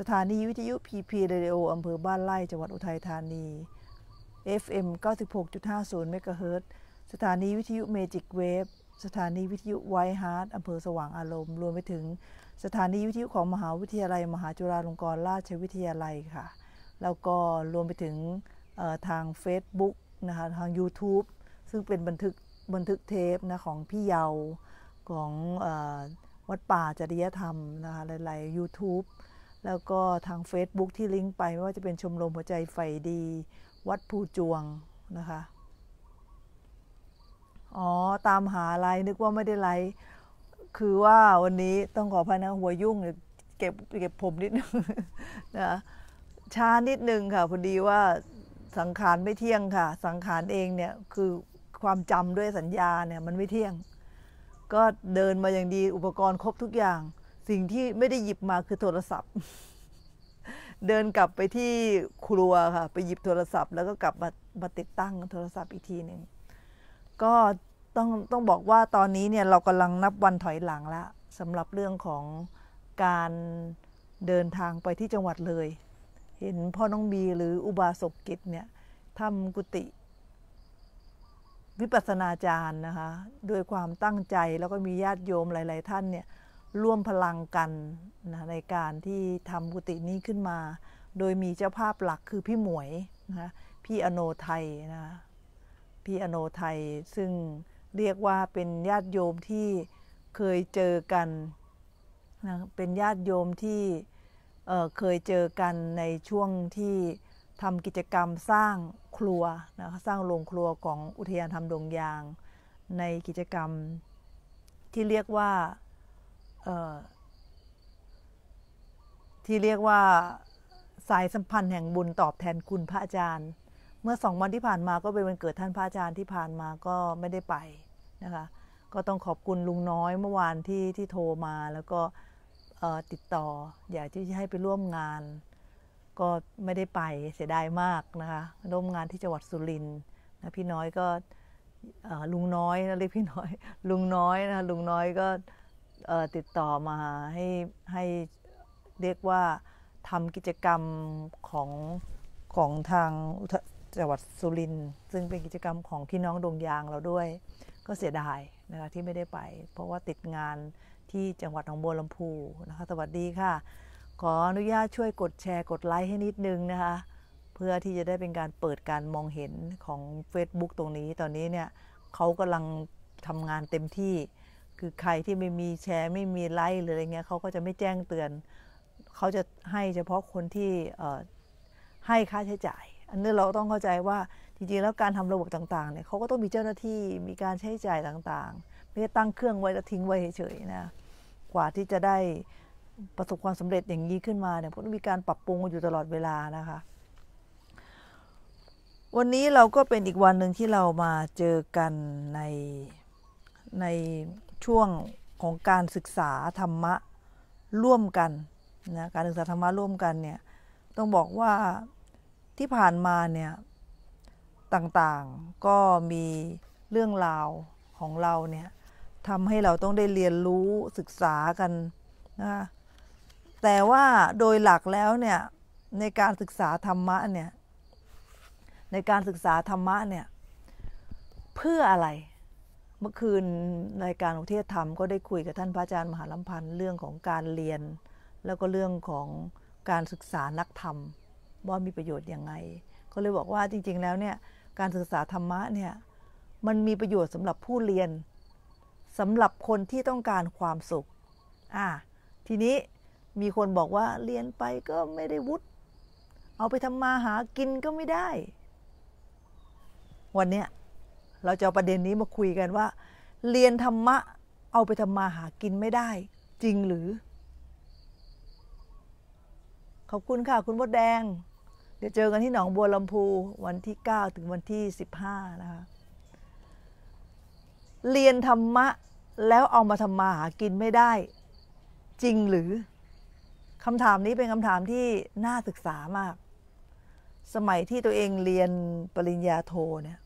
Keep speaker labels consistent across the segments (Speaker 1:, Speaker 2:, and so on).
Speaker 1: สถานี วิทยุ PP Radio อำเภอบ้านไร่จังหวัดอุทัยธานี FM 96.50เมกะเฮิรตสถานีวิทยุเมจิกเวฟสถานีวิทยุไวท์ฮาร์ดอำเภอสว่างอารมณ์ รวมไปถึงสถานีวิทยุของมหาวิทยาลัย มหาจุฬาลงกรณราชวิทยาลัยค่ะ แล้วก็รวมไปถึงทาง Facebook นะคะ ทาง YouTube ซึ่งเป็นบันทึกบันทึกเทปนะของพี่เยาของวัดป่าจริยธรรมนะคะหลายๆ YouTube แล้วก็ทาง Facebook ที่ลิงก์ไป ไม่ว่าจะเป็นชมรมหัวใจไฟดี วัดภูจวงนะคะ อ๋อตามหาไลนรนึกว่าไม่ได้ไล์คือว่าวันนี้ต้องขอพนะหัวยุ่ง เก็บเก็บผมนิดนึงนะช้านิดนึงค่ะพอดีว่าสังขารไม่เที่ยงค่ะ สังขารเองเนี่ยคือความจำด้วยสัญญาเนี่ยมันไม่เที่ยง ก็เดินมาอย่างดีอุปกรณ์ครบทุกอย่างสิ่งที่ไม่ได้หยิบมาคือโทรศัพท์ เดินกลับไปที่ครัว ค่ะ ไปหยิบโทรศัพท์แล้วก็กลับมามาติดตั้งโทรศัพท์ อีกทีหนึ่ง ก็ต้องต้องบอกว่าตอนนี้เนี่ยเรากำลังนับวันถอยหลังแล้วสำหรับเรื่องของการเดินทางไปที่จังหวัดเลย เห็นพ่อน้องบีหรืออุบาสกกิจเนี่ยทำกุฏิวิปัสสนาจารย์นะคะด้วยความตั้งใจแล้วก็มีญาติโยมหลาย ๆ ท่านเนี่ยร่วมพลังกันนะในการที่ทำกุฏินี้ขึ้นมา โดยมีเจ้าภาพหลักคือพี่หมวย นะพี่อโนไทยนะพี่อโนไทยซึ่งเรียกว่าเป็นญาติโยมที่เคยเจอกันนะเป็นญาติโยมที่เเคยเจอกันในช่วงที่ทำกิจกรรมสร้างครัวนะสร้างโรงครัวของอุทยานธรรมดงยาง ในกิจกรรมที่เรียกว่าที่เรียกว่าสายสัมพันธ์แห่งบุญตอบแทนคุณพระอาจารย์ เมื่อสองวันที่ผ่านมาก็เป็นวันเกิดท่านพระอาจารย์ที่ผ่านมาก็ไม่ได้ไปนะคะก็ต้องขอบคุณลุงน้อย เมื่อวานที่ที่โทรมา แล้วก็ติดต่ออยากที่จะให้ไปร่วมงาน ก็ไม่ได้ไปเสียดายมากนะคะร่วมงานที่จังหวัดสุรินทร์นะพี่น้อยก็ลุงน้อยนะเรียกพี่น้อย ลุงน้อยนะะลุงน้อยก็ติดต่อมาให้ให้เรียกว่าทำกิจกรรมของของทางจังหวัดสุรินทร์ซึ่งเป็นกิจกรรมของพี่น้องดวงยางเราด้วย ก็เสียดายนะคะที่ไม่ได้ไป เพราะว่าติดงานที่จังหวัดหนองบัวลำพูนะคะสวัสดีค่ะ ขออนุญาตช่วยกดแชร์กดไลค์ให้นิดนึงนะคะเพื่อที่จะได้เป็นการเปิดการมองเห็นของ Facebook ตรงนี้ ตอนนี้เนี่ยเขากำลังทำงานเต็มที่คือใครที่ไม่มีแชร์ไม่มีไลค์หรืออะไรเงี้ยเขาก็จะไม่แจ้งเตือน เขาจะให้เฉพาะคนที่ให้ค่าใช้จ่าย อันนี้เราต้องเข้าใจว่า จริงๆแล้วการทำระบบต่างๆเนี่ยเขาก็ต้องมีเจ้าหน้าที่มีการใช้จ่ายต่าง ๆไม่ได้ตั้งเครื่องไว้แล้วทิ้งไว้เฉยๆนะกว่าที่จะได้ประสบความสำเร็จอย่างนี้ขึ้นมาเนี่ยพวาต้องมีการปรับปรุงอยู่ตลอดเวลานะคะ วันนี้เราก็เป็นอีกวันหนึ่งที่เรามาเจอกันในในช่วงของการศึกษาธรรมะร่วมกันนะการศึกษาธรรมะร่วมกันเนี่ย ต้องบอกว่าที่ผ่านมาเนี่ยต่างๆก็มีเรื่องราวของเราเนี่ยทำให้เราต้องได้เรียนรู้ศึกษากันนะแต่ว่าโดยหลักแล้วเนี่ยในการศึกษาธรรมะเนี่ยในการศึกษาธรรมะเนี่ยเพื่ออะไรเมื่อคืนรายการองเทศธรรมก็ได้คุยกับท่านพระอาจารย์มหาลำพันธ์เรื่องของการเรียน แล้วก็เรื่องของการศึกษานักธรรมว่ามีประโยชน์ยังไงก็เลยบอกว่าจริง ๆแล้วเนี่ยการศึกษาธรรมะเนี่ยมันมีประโยชน์สำหรับผู้เรียน สำหรับคนที่ต้องการความสุข อ่า ทีนี้มีคนบอกว่าเรียนไปก็ไม่ได้วุฒิเอาไปทำมาหากินก็ไม่ได้ วันเนี้ยเราจะประเด็นนี้มาคุยกันว่า เรียนธรรมะเอาไปทำมาหากินไม่ได้ จริงหรือขอบคุณค่ะ คุณมดแดง เดี๋ยวเจอกันที่หนองบัวลำพูวันที่ 9 ถึงวันที่ 15 นะคะเรียนธรรมะแล้วเอามาทำมาหากินไม่ได้ จริงหรือคำถามนี้เป็นคำถามที่น่าศึกษามาก สมัยที่ตัวเองเรียนปริญญาโทเนี่ย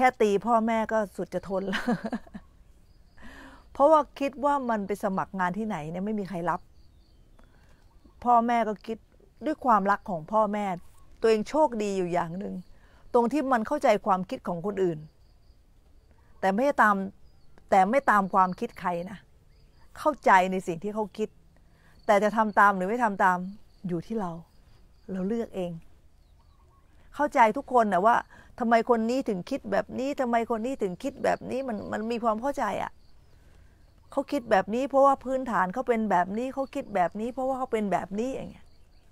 Speaker 1: แค่ตีพ่อแม่ก็สุดจะทนแล้วเพราะว่าคิดว่ามันไปสมัครงานที่ไหนเนี่ยไม่มีใครรับ พ่อแม่ก็คิดด้วยความ รักของพ่อแม่ ตัวเองโชคดีอยู่อย่างหนึ่งตรงที่มันเข้าใจความคิดของคนอื่น แต่ไม่ตาม แต่ไม่ตามความคิดใครนะเข้าใจในสิ่งที่เขาคิด แต่จะทำตามหรือไม่ทำตามอยู่ที่เรา เราเลือกเองเข้าใจทุกคนนะว่าทำไมคนนี้ถึงคิดแบบนี้ทำไมคนนี้ถึงคิดแบบนี้ มันมันมีความเข้าใจอ่ะเขาคิดแบบนี้เพราะว่าพื้นฐานเขาเป็นแบบนี้เขาคิดแบบนี้เพราะว่าเขาเป็นแบบนี้อย่างเงี้ย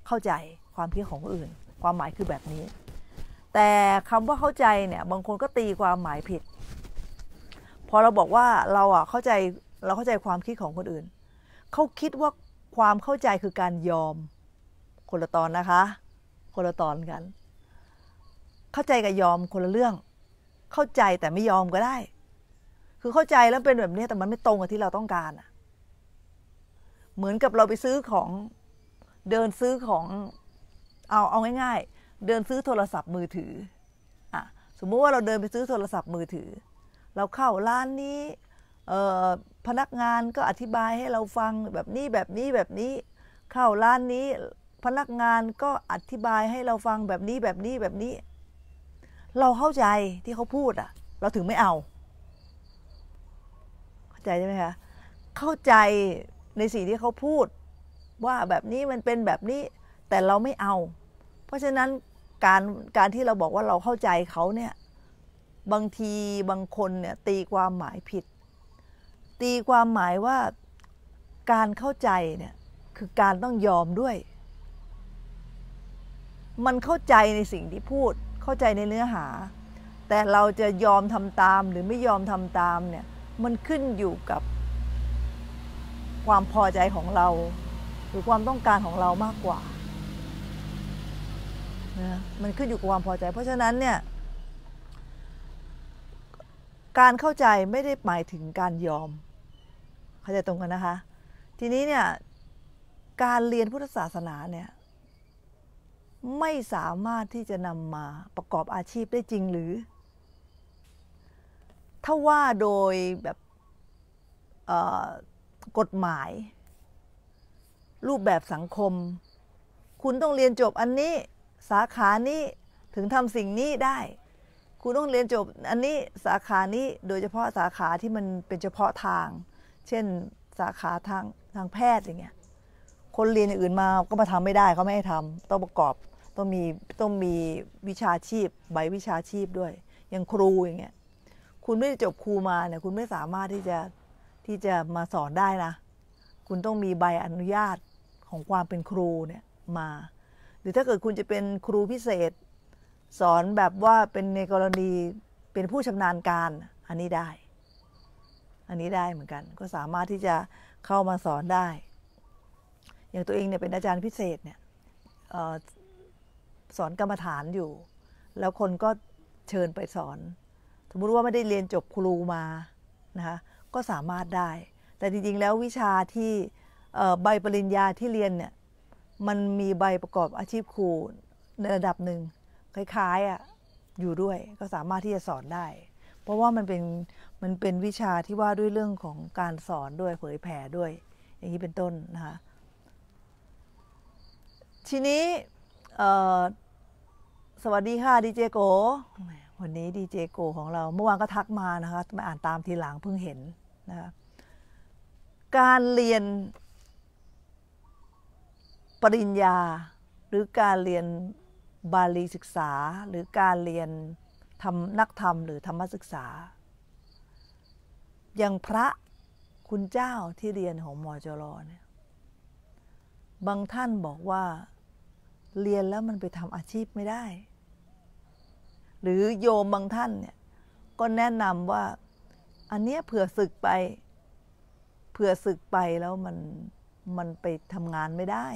Speaker 1: เข้าใจความคิดของอื่น ความหมายคือแบบนี้ แต่คำว่าเข้าใจเนี่ย บางคนก็ตีความหมายผิดพอเราบอกว่าเราอ่ะเข้าใจเราเข้าใจความคิดของคนอื่น เขาคิดว่าความเข้าใจคือการยอมคนละตอนนะคะ คนละตอนกันเข้าใจกับยอมคนละเรื่อง เข้าใจแต่ไม่ยอมก็ได้ คือเข้าใจแล้วเป็นแบบนี้ แต่มันไม่ตรงกับที่เราต้องการอะเหมือนกับเราไปซื้อของ เดินซื้อของ เอาเอาง่าย ๆ เดินซื้อโทรศัพท์มือถืออ่ะสมมุติว่าเราเดินไปซื้อโทรศัพท์มือถือ เราเข้าร้านนี้ พนักงานก็อธิบายให้เราฟังแบบนี้แบบนี้แบบนี้ เข้าร้านนี้ พนักงานก็อธิบายให้เราฟังแบบนี้แบบนี้แบบนี้เราเข้าใจที่เขาพูดอะเราถึงไม่เอา เข้าใจใช่ไหมคะ เข้าใจในสิ่งที่เขาพูด ว่าแบบนี้มันเป็นแบบนี้แต่เราไม่เอา เพราะฉะนั้นการการที่เราบอกว่าเราเข้าใจเขาเนี่ยบางทีบางคนเนี่ยตีความหมายผิด ตีความหมายว่าการเข้าใจเนี่ยคือการต้องยอมด้วย มันเข้าใจในสิ่งที่พูดเข้าใจในเนื้อหา แต่เราจะยอมทำตามหรือไม่ยอมทำตามเนี่ย มันขึ้นอยู่กับความพอใจของเรา หรือความต้องการของเรามากกว่านะมันขึ้นอยู่กับความพอใจ เพราะฉะนั้นเนี่ย การเข้าใจไม่ได้หมายถึงการยอม เข้าใจตรงกันนะคะ ทีนี้เนี่ย การเรียนพุทธศาสนาเนี่ยไม่สามารถที่จะนำมาประกอบอาชีพได้จริงหรือ ถ้าว่าโดยแบบกฎหมาย รูปแบบสังคม คุณต้องเรียนจบอันนี้สาขานี้ถึงทำสิ่งนี้ได้ คุณต้องเรียนจบอันนี้สาขานี้โดยเฉพาะสาขาที่มันเป็นเฉพาะทาง เช่นสาขาทางทางแพทย์อย่างเงี้ย คนเรียนอื่นมาก็มาทำไม่ได้เขาไม่ให้ทำต้องประกอบต้องมีต้องมีวิชาชีพ ใบวิชาชีพด้วยอย่างครูอย่างเงี้ยคุณไม่จบครูมาเนี่ยคุณไม่สามารถที่จะที่จะมาสอนได้นะคุณต้องมีใบอนุญาตของความเป็นครูเนี่ยมา หรือถ้าเกิดคุณจะเป็นครูพิเศษ สอนแบบว่าเป็นในกรณีเป็นผู้ชำนาญการ อันนี้ได้ อันนี้ได้เหมือนกันก็สามารถที่จะเข้ามาสอนได้ อย่างตัวเองเนี่ยเป็นอาจารย์พิเศษเนี่ยสอนกรรมฐานอยู่ แล้วคนก็เชิญไปสอน สมมติว่าไม่ได้เรียนจบครูมานะคะก็สามารถได้ แต่จริงๆแล้ววิชาที่ใบปริญญาที่เรียนเนี่ยมันมีใบประกอบอาชีพครูในระดับหนึ่งคล้ายๆอ่ะอยู่ด้วย ก็สามารถที่จะสอนได้ เพราะว่ามันเป็นมันเป็นวิชาที่ว่าด้วยเรื่องของการสอนด้วยเผยแผ่ด้วยอย่างนี้เป็นต้นนะคะทีนี้สวัสดีค่ะดีเจโกวันนี้ดีเจโก ของเราเมื่อวานก็ทักมานะคะมาอ่านตามทีหลังเพิ่งเห็นนะคะ การเรียนปริญญาหรือการเรียนบาลีศึกษา หรือการเรียนทำนักธรรมหรือธรรมศึกษา อย่างพระคุณเจ้าที่เรียนของมอจรอเนี่ยบางท่านบอกว่าเรียนแล้วมันไปทำอาชีพไม่ได้ หรือโยมบางท่านเนี่ย ก็แนะนำว่าอันเนี้ยเผื่อศึกไป เผื่อศึกไปแล้วมันมันไปทำงานไม่ได้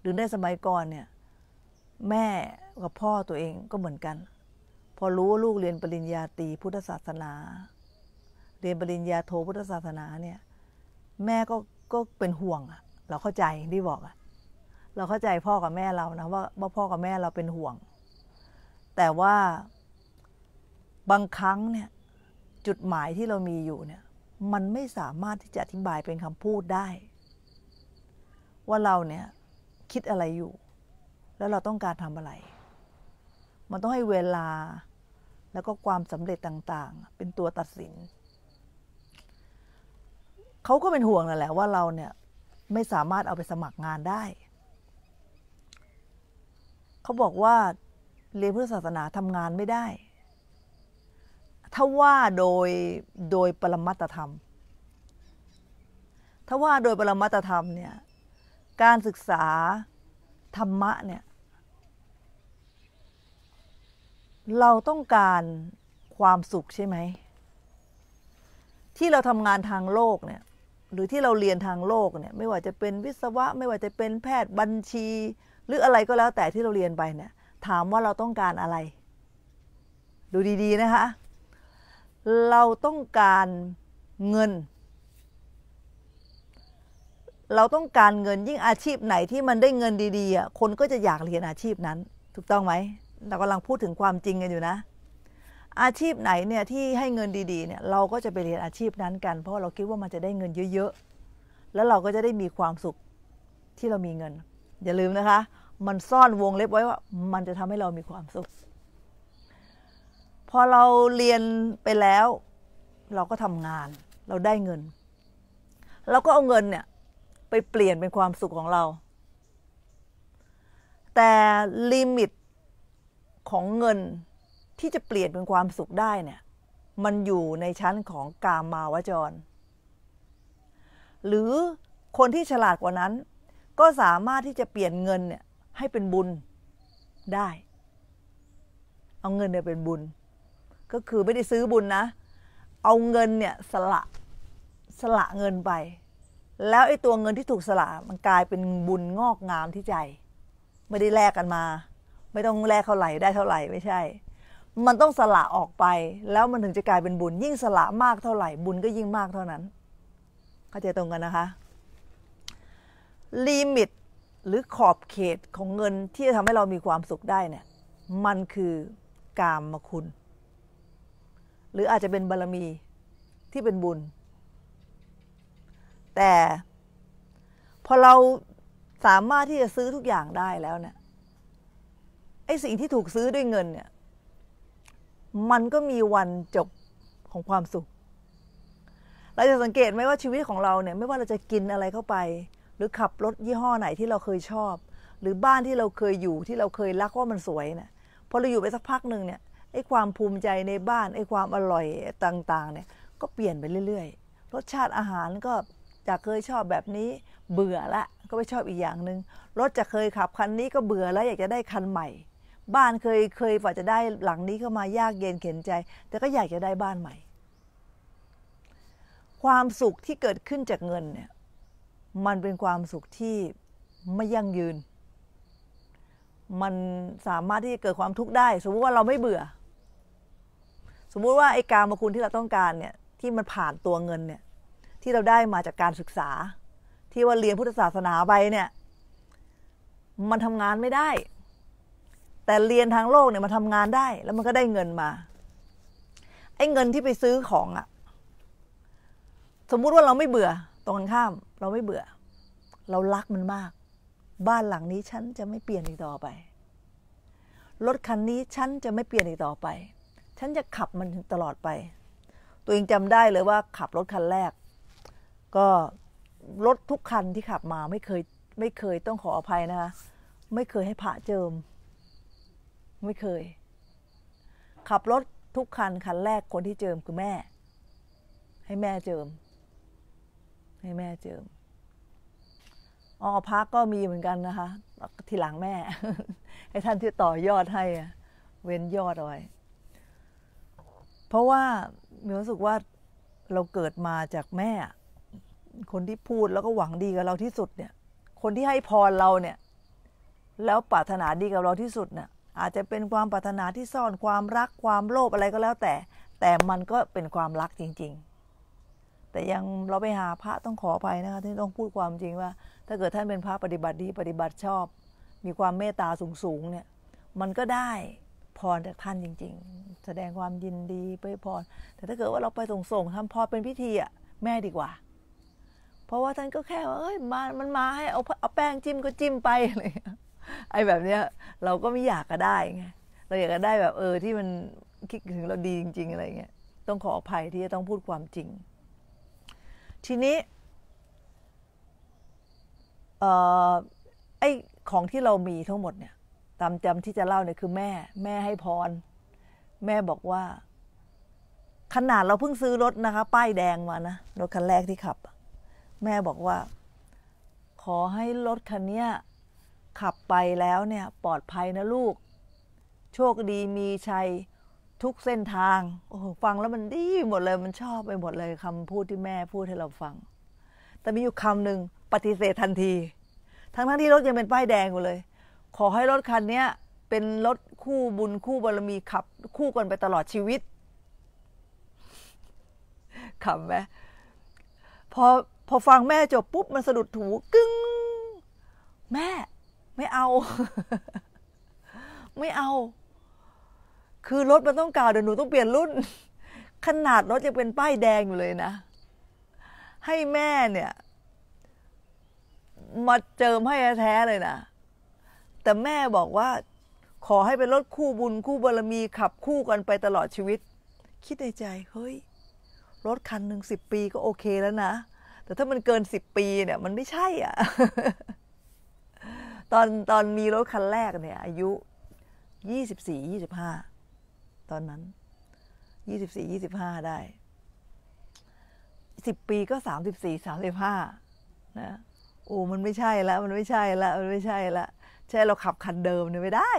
Speaker 1: หรือในสมัยก่อนเนี่ย แม่กับพ่อตัวเองก็เหมือนกัน พอรู้ว่าลูกเรียนปริญญาตรีพุทธศาสนา เรียนปริญญาโทพุทธศาสนาเนี่ย แม่ก็ก็เป็นห่วงอะเราเข้าใจที่บอกอะเราเข้าใจพ่อกับแม่เรานะว่าว่า พ่อกับแม่เราเป็นห่วง แต่ว่าบางครั้งเนี่ยจุดหมายที่เรามีอยู่เนี่ยมันไม่สามารถที่จะอธิบายเป็นคำพูดได้ ว่าเราเนี่ยคิดอะไรอยู่ แล้วเราต้องการทำอะไร มันต้องให้เวลาแล้วก็ความสำเร็จต่างๆ เป็นตัวตัดสิน เขาก็เป็นห่วงนั่นแหละ ว่าเราเนี่ยไม่สามารถเอาไปสมัครงานได้เขาบอกว่าเรียนพื่อศาสนาทำงานไม่ได้ถ้าว่าโดยโดยปรมัตธรรมถ้าว่าโดยปรมัตธรรมเนี่ย การศึกษาธรรมะเนี่ย เราต้องการความสุขใช่ไหมที่เราทำงานทางโลกเนี่ยหรือที่เราเรียนทางโลกเนี่ยไม่ว่าจะเป็นวิศวะ ไม่ว่าจะเป็นแพทย์บัญชีหรืออะไรก็แล้วแต่ที่เราเรียนไปเนี่ย ถามว่าเราต้องการอะไร ดูดีๆนะคะเราต้องการเงิน เราต้องการเงินยิ่งอาชีพไหนที่มันได้เงินดีๆ คนก็จะอยากเรียนอาชีพนั้น ถูกต้องไหมเรากำลังพูดถึงความจริงกันอยู่นะ อาชีพไหนเนี่ย ที่ให้เงินดีๆเนี่ยเราก็จะไปเรียนอาชีพนั้นกัน เพราะเราคิดว่ามันจะได้เงินเยอะๆแล้วเราก็จะได้มีความสุขที่เรามีเงินอย่าลืมนะคะ มันซ่อนวงเล็บไว้ว่ามันจะทำให้เรามีความสุข พอเราเรียนไปแล้ว เราก็ทำงาน เราได้เงิน เราก็เอาเงินเนี่ยไปเปลี่ยนเป็นความสุขของเรา แต่ลิมิตของเงินที่จะเปลี่ยนเป็นความสุขได้เนี่ย มันอยู่ในชั้นของกามมาวจร หรือคนที่ฉลาดกว่านั้นก็สามารถที่จะเปลี่ยนเงินเนี่ยให้เป็นบุญได้ เอาเงินเนี่ยเป็นบุญ ก็คือไม่ได้ซื้อบุญนะ เอาเงินเนี่ยสละสละเงินไป แล้วไอ้ตัวเงินที่ถูกสละมันกลายเป็นบุญงอกงามที่ใจ ไม่ได้แลกกันมา ไม่ต้องแลกเท่าไหร่ได้เท่าไหร่ไม่ใช่ มันต้องสละออกไป แล้วมันถึงจะกลายเป็นบุญยิ่งสละมากเท่าไหร่ บุญก็ยิ่งมากเท่านั้น เข้าใจตรงกันนะคะลิมิตหรือขอบเขตของเงินที่จะทำให้เรามีความสุขได้เนี่ย มันคือกามมคุณ หรืออาจจะเป็นบารรมีที่เป็นบุญ แต่พอเราสามารถที่จะซื้อทุกอย่างได้แล้วเนี่ยไอ้สิ่งที่ถูกซื้อด้วยเงินเนี่ย มันก็มีวันจบของความสุข เราจะสังเกตไหมว่าชีวิตของเราเนี่ยไม่ว่าเราจะกินอะไรเข้าไปหรือขับรถยี่ห้อไหนที่เราเคยชอบ หรือบ้านที่เราเคยอยู่ที่เราเคยรักว่ามันสวยเนะ่ยพอเราอยู่ไปสักพักหนึ่งเนี่ยไอ้ความภูมิใจในบ้านไอ้ความอร่อยต่างๆเนี่ยก็เปลี่ยนไปเรื่อย ๆ รสชาติอาหารก็จากเคยชอบแบบนี้เบื่อละก็ไปชอบอีกอย่างหนึง่งรถจะเคยขับคันนี้ก็เบื่อแล้วอยากจะได้คันใหม่ บ้านเคยเคยฝ่าจะได้หลังนี้เข้ามายากเย็นเข็นใจ แต่ก็อยากจะได้บ้านใหม่ ความสุขที่เกิดขึ้นจากเงินเนี่ยมันเป็นความสุขที่ไม่ยั่งยืน มันสามารถที่จะเกิดความทุกข์ได้ สมมติว่าเราไม่เบื่อ สมมุติว่าไอ้การมาคุณที่เราต้องการเนี่ย ที่มันผ่านตัวเงินเนี่ย ที่เราได้มาจากการศึกษา ที่ว่าเรียนพุทธศาสนาไปเนี่ย มันทำงานไม่ได้ แต่เรียนทางโลกเนี่ยมันทำงานได้ แล้วมันก็ได้เงินมาไอ้เงินที่ไปซื้อของอะสมมุติว่าเราไม่เบื่อตรงกันข้ามเราไม่เบื่อ เรารักมันมาก บ้านหลังนี้ ฉันจะไม่เปลี่ยนอีกต่อไปรถคันนี้ ฉันจะไม่เปลี่ยนอีกต่อไป ฉันจะขับมันตลอดไป ตัวเองจำได้เลยว่า ขับรถคันแรก ก็รถทุกคันที่ขับมาไม่เคย ไม่เคยต้องขออภัยนะคะไม่เคยให้พระเจิม ไม่เคย ขับรถทุกคันคันแรกคนที่เจิมคือแม่ ให้แม่เจิมให้แม่เจิมอ๋อพักก็มีเหมือนกันนะคะ ทีหลังแม่ ให้ท่านที่ต่อยอดให้เว้นยอดเอาไว้ เพราะว่ามีรู้สึกว่าเราเกิดมาจากแม่ คนที่พูดแล้วก็หวังดีกับเราที่สุดเนี่ย คนที่ให้พรเราเนี่ย แล้วปรารถนาดีกับเราที่สุดเนี่ย อาจจะเป็นความปรารถนาที่ซ่อนความรักความโลภอะไรก็แล้วแต่แต่มันก็เป็นความรักจริงแต่ยังเราไปหาพระต้องขอไปนะคะที่ต้องพูดความจริงว่า ถ้าเกิดท่านเป็นพระปฏิบัติดีปฏิบัติชอบ มีความเมตตาสูงสูงเนี่ย มันก็ได้พรจากท่านจริง ๆ แสดงความยินดีไปพร แต่ถ้าเกิดว่าเราไปส่งส่งทำพรเป็นพิธีอ่ะแม่ดีกว่า เพราะว่าท่านก็แค่ว่าเอ้ยมา มันมาให้เอาเอาแป้งจิ้มก็จิ้มไปอะไรไอ้แบบเนี้ยเราก็ไม่อยากก็ได้ไงเราอยากก็ได้แบบเออที่มันคิดถึงเราดีจริง ๆอะไรเงี้ยต้องขออภัยที่จะต้องพูดความจริงทีนี้ไอ้ ของที่เรามีทั้งหมดเนี่ย ตามจำที่จะเล่าเนี่ยคือแม่ แม่ให้พร แม่บอกว่า ขนาดเราเพิ่งซื้อรถนะคะ ป้ายแดงมานะ รถคันแรกที่ขับ แม่บอกว่า ขอให้รถคันนี้ขับไปแล้วเนี่ย ปลอดภัยนะลูก โชคดีมีชัยทุกเส้นทาง โอ้ ฟังแล้วมันดีหมดเลย มันชอบไปหมดเลยคำพูดที่แม่พูดให้เราฟัง แต่มีอยู่คำหนึ่งปฏิเสธทันที ทั้งทั้งที่รถยังเป็นป้ายแดงอยู่เลย ขอให้รถคันนี้เป็นรถคู่บุญคู่บารมีขับ คู่กันไปตลอดชีวิตขำไหมพอ พอฟังแม่จบปุ๊บมันสะดุดถูกึ้งแม่ไม่เอา ไม่เอาคือรถมันต้องเก่าเดี๋ยวหนูต้องเปลี่ยนรุ่น ขนาดรถจะเป็นป้ายแดงอยู่เลยนะให้แม่เนี่ยมาเจิมให้แท้เลยนะแต่แม่บอกว่า ขอให้เป็นรถคู่บุญ คู่บารมีขับคู่กันไปตลอดชีวิต คิดในใจเฮ้ยรถคันหนึ่งสิบปีก็โอเคแล้วนะแต่ถ้ามันเกินสิบปี เนี่ย มันไม่ใช่อะ่ะ ตอนตอนมีรถคันแรกเนี่ย อายุยี่สิบสี่ยี่สิบห้าตอนนั้นยี่สิบสี่ยี่สิบห้าได้ สิบปีก็สามสิบสี่สามสิบห้านะ โอ้มันไม่ใช่ละมันไม่ใช่ละมันไม่ใช่ละใช่เราขับคันเดิมเนี่ยไม่ได้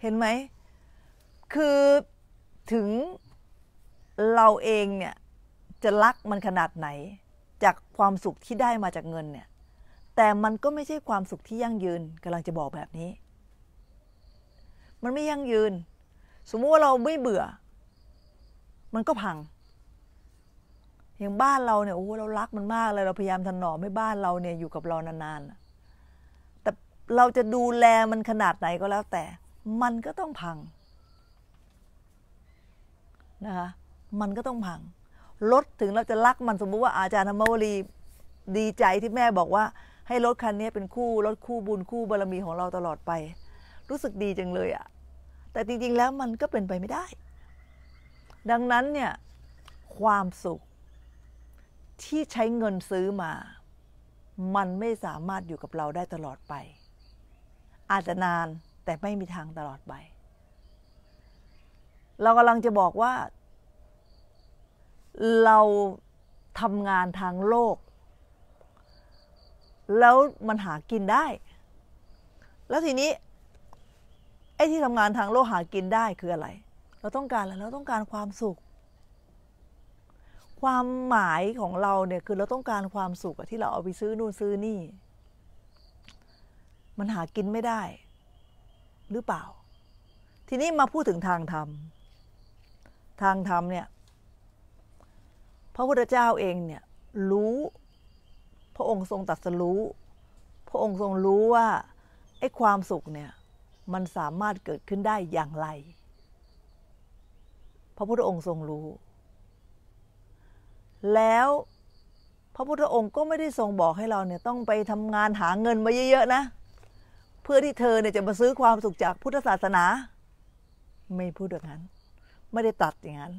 Speaker 1: เห็นไหมคือถึงเราเองเนี่ย จะรักมันขนาดไหน จากความสุขที่ได้มาจากเงินเนี่ย แต่มันก็ไม่ใช่ความสุขที่ยั่งยืนกำลังจะบอกแบบนี้ มันไม่ยั่งยืนสมมุติว่าเราไม่เบื่อ มันก็พัง อย่างบ้าน เราเนี่ยโอ้เรารักมันมากเลยเราพยายามถนอมให้บ้านเราเนี่ยอยู่กับเรานานๆ แต่เราจะดูแลมันขนาดไหนก็แล้วแต่ มันก็ต้องพังนะคะ มันก็ต้องพัง รถถึงเราจะรัก มันสมมุติว่าอาจารย์ธรรมวรีดีใจที่แม่บอกว่า ให้รถคันนี้เป็นคู่รถคู่บุญคู่บารรมีของเราตลอดไป รู้สึกดีจัง เลยอะ่ะแต่จริง ๆ แล้วมันก็เป็นไปไม่ได้ ดังนั้นเนี่ย ความสุข ที่ใช้เงินซื้อมา มันไม่สามารถอยู่กับเราได้ตลอดไป อาจจะนานแต่ไม่มีทางตลอดไป เรากำลังจะบอกว่า เราทำงานทางโลก แล้วมันหากินได้ แล้วทีนี้ไอ้ที่ทำงานทางโลหะกินได้คืออะไร เราต้องการอะไร เราต้องการความสุข ความหมายของเราเนี่ยคือเราต้องการความสุขที่เราเอาไปซื้อนู่นซื้อนี่ มันหากินไม่ได้ หรือเปล่า ทีนี้มาพูดถึงทางธรรม ทางธรรมเนี่ยพระพุทธเจ้าเองเนี่ยรู้ พระองค์ทรงตัดสรู้ พระองค์ทรงรู้ว่าไอ้ความสุขเนี่ยมันสามารถเกิดขึ้นได้อย่างไร พระพุทธองค์ทรงรู้ แล้วพระพุทธองค์ก็ไม่ได้ทรงบอกให้เราเนี่ย ต้องไปทำงานหาเงินมาเยอะๆนะ เพื่อที่เธอเนี่ยจะมาซื้อความสุขจากพุทธศาสนา ไม่พูดแบบนั้น ไม่ได้ตัดอย่างนั้น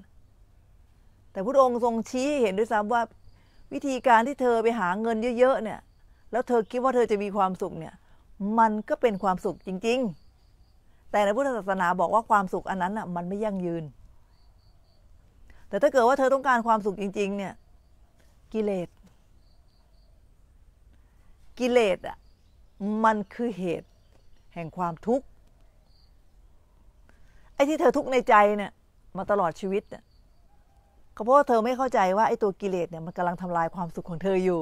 Speaker 1: แต่พระองค์ทรงชี้เห็นด้วยซ้ำว่า วิธีการที่เธอไปหาเงินเยอะๆ เนี่ย แล้วเธอคิดว่าเธอจะมีความสุขเนี่ย มันก็เป็นความสุขจริง ๆแต่ในพุทธศาสนาบอกว่าความสุขอันนั้นอ่ะมันไม่ยั่งยืน แต่ถ้าเกิดว่าเธอต้องการความสุขจริง ๆ เนี่ย กิเลส กิเลสอ่ะ มันคือเหตุแห่งความทุกข์ ไอ้ที่เธอทุกข์ในใจเนี่ยมาตลอดชีวิตเนี่ยก็เพราะว่าเธอไม่เข้าใจว่าไอ้ตัวกิเลสเนี่ย มันกำลังทำลายความสุขของเธออยู่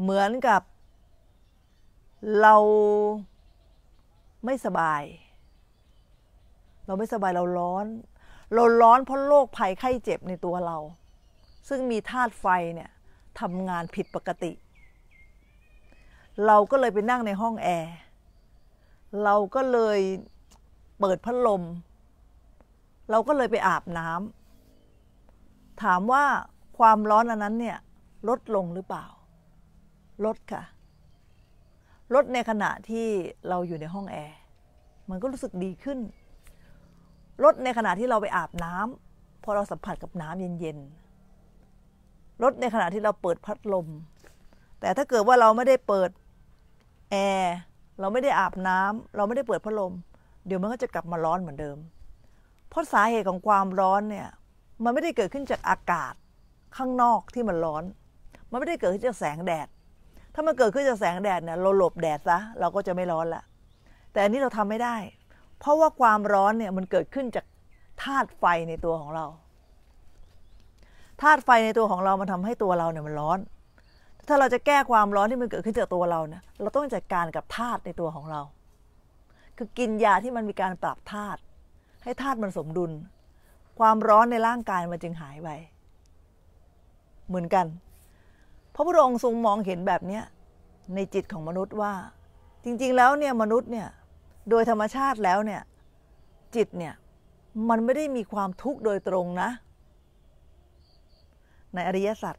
Speaker 1: เหมือนกับเราไม่สบาย เราไม่สบายเราร้อน เราร้อนเพราะโรคภัยไข้เจ็บในตัวเรา ซึ่งมีธาตุไฟเนี่ยทำงานผิดปกติ เราก็เลยไปนั่งในห้องแอร์ เราก็เลยเปิดพัดลม เราก็เลยไปอาบน้ำ ถามว่าความร้อนอันนั้นเนี่ย ลดลงหรือเปล่า ลดค่ะลดในขณะที่เราอยู่ในห้องแอร์มันก็รู้สึกดีขึ้น ลดในขณะที่เราไปอาบน้ำพอเราสัมผัสกับน้ำเย็นๆลดในขณะที่เราเปิดพัดลม แต่ถ้าเกิดว่าเราไม่ได้เปิดแอร์เราไม่ได้อาบน้ำ เราไม่ได้เปิดพัดลมเดี๋ยวมันก็จะกลับมาร้อนเหมือนเดิมเพราะสาเหตุของความร้อนเนี่ย มันไม่ได้เกิดขึ้นจากอากาศข้างนอกที่มันร้อน มันไม่ได้เกิดขึ้นจากแสงแดดถ้ามันเกิดขึ้นจากแสงแดดเนี่ยเราหลบแดดซะเราก็จะไม่ร้อนละ แต่อันนี้เราทำไม่ได้ เพราะว่าความร้อนเนี่ย มันเกิดขึ้นจากธาตุไฟในตัวของเราธาตุไฟในตัวของเรามันทำให้ตัวเราเนี่ยมันร้อน ถ้าเราจะแก้ความร้อนที่มันเกิดขึ้นจากตัวเราเนี่ยเราต้องจัดการกับธาตุในตัวของเรา คือกินยาที่มันมีการปรับธาตุให้ธาตุมันสมดุล ความร้อนในร่างกายมันจึงหายไปเหมือนกันพระพุทธองค์ทรงมองเห็นแบบนี้ในจิตของมนุษย์ว่า จริงๆแล้วเนี่ยมนุษย์เนี่ย โดยธรรมชาติแล้วเนี่ย จิตเนี่ย มันไม่ได้มีความทุกข์โดยตรงนะ ในอริยสัจ